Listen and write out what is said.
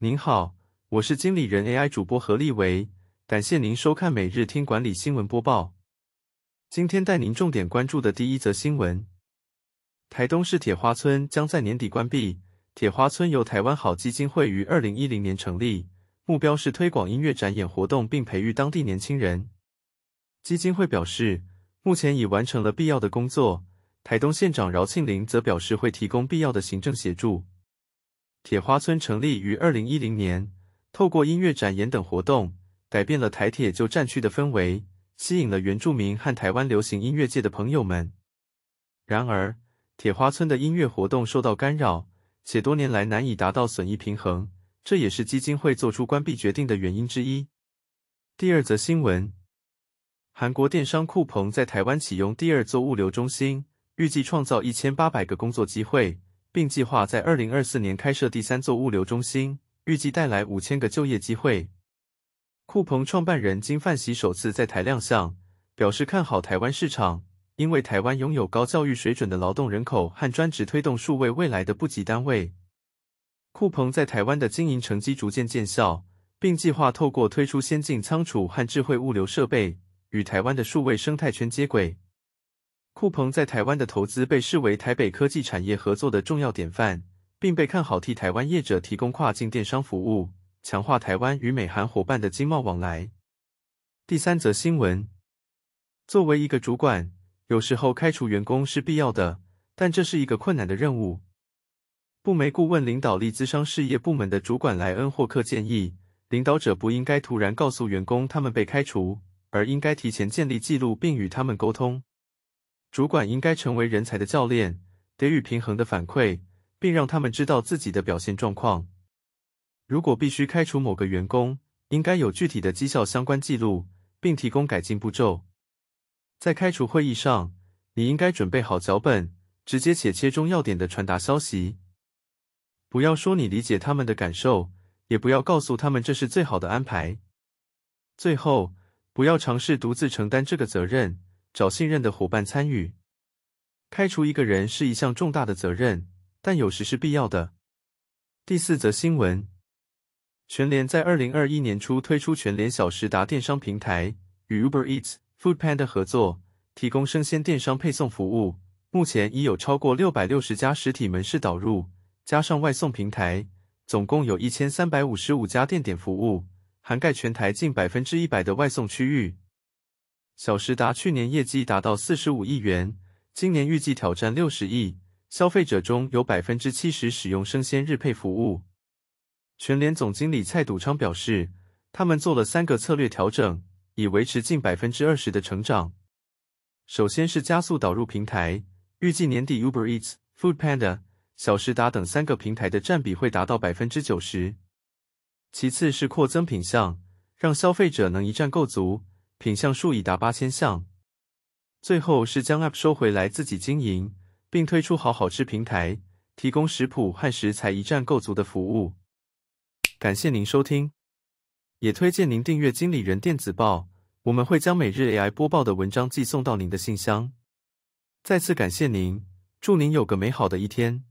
您好，我是经理人 AI 主播何立维，感谢您收看每日听管理新闻播报。今天带您重点关注的第一则新闻：台东市铁花村将在年底关闭。铁花村由台湾好基金会于二零一零年成立，目标是推广音乐展演活动并培育当地年轻人。基金会表示，目前已完成了必要的工作。台东县长饶庆林则表示，会提供必要的行政协助。铁花村成立于二零一零年，透过音乐展演等活动，改变了台铁旧战区的氛围，吸引了原住民和台湾流行音乐界的朋友们。然而，铁花村的音乐活动受到干扰，且多年来难以达到损益平衡，这也是基金会做出关闭决定的原因之一。第二则新闻：韩国电商库鹏在台湾启用第二座物流中心，预计创造一千八百个工作机会。并计划在二零二四年开设第三座物流中心，预计带来五千个就业机会。酷鹏创办人金范喜首次在台亮相，表示看好台湾市场，因为台湾拥有高教育水准的劳动人口和专职推动数位未来的布局单位。酷鹏在台湾的经营成绩逐渐见效，并计划透过推出先进仓储和智慧物流设备，与台湾的数位生态圈接轨。酷鹏在台湾的投资被视为台北科技产业合作的重要典范，并被看好替台湾业者提供跨境电商服务，强化台湾与美韩伙伴的经贸往来。第三则新闻：作为一个主管，有时候开除员工是必要的，但这是一个困难的任务。布梅顾问领导力资商事业部门的主管莱恩霍克建议，领导者不应该突然告诉员工他们被开除，而应该提前建立记录并与他们沟通。主管应该成为人才的教练，给予平衡的反馈，并让他们知道自己的表现状况。如果必须开除某个员工，应该有具体的绩效相关记录，并提供改进步骤。在开除会议上，你应该准备好脚本，直接且切中要点的传达消息。不要说你理解他们的感受，也不要告诉他们这是最好的安排。最后，不要尝试独自承担这个责任。找信任的伙伴参与，开除一个人是一项重大的责任，但有时是必要的。第四则新闻，全联在二零二一年初推出全联小时达电商平台，与 Uber Eats、Foodpanda 合作，提供生鲜电商配送服务。目前已有超过六百六十家实体门市导入，加上外送平台，总共有一千三百五十五家店点服务，涵盖全台近百分之一百的外送区域。小时达去年业绩达到四十五亿元，今年预计挑战六十亿。消费者中有百分之七十使用生鲜日配服务。全联总经理蔡笃昌表示，他们做了三个策略调整，以维持近百分之二十的成长。首先是加速导入平台，预计年底 Uber Eats、Food Panda、小时达等三个平台的占比会达到百分之九十。其次是扩增品项，让消费者能一站购足。品项数已达八千项。最后是将 App 收回来自己经营，并推出好好吃平台，提供食谱和食材一站购足的服务。感谢您收听，也推荐您订阅经理人电子报，我们会将每日 AI 播报的文章寄送到您的信箱。再次感谢您，祝您有个美好的一天。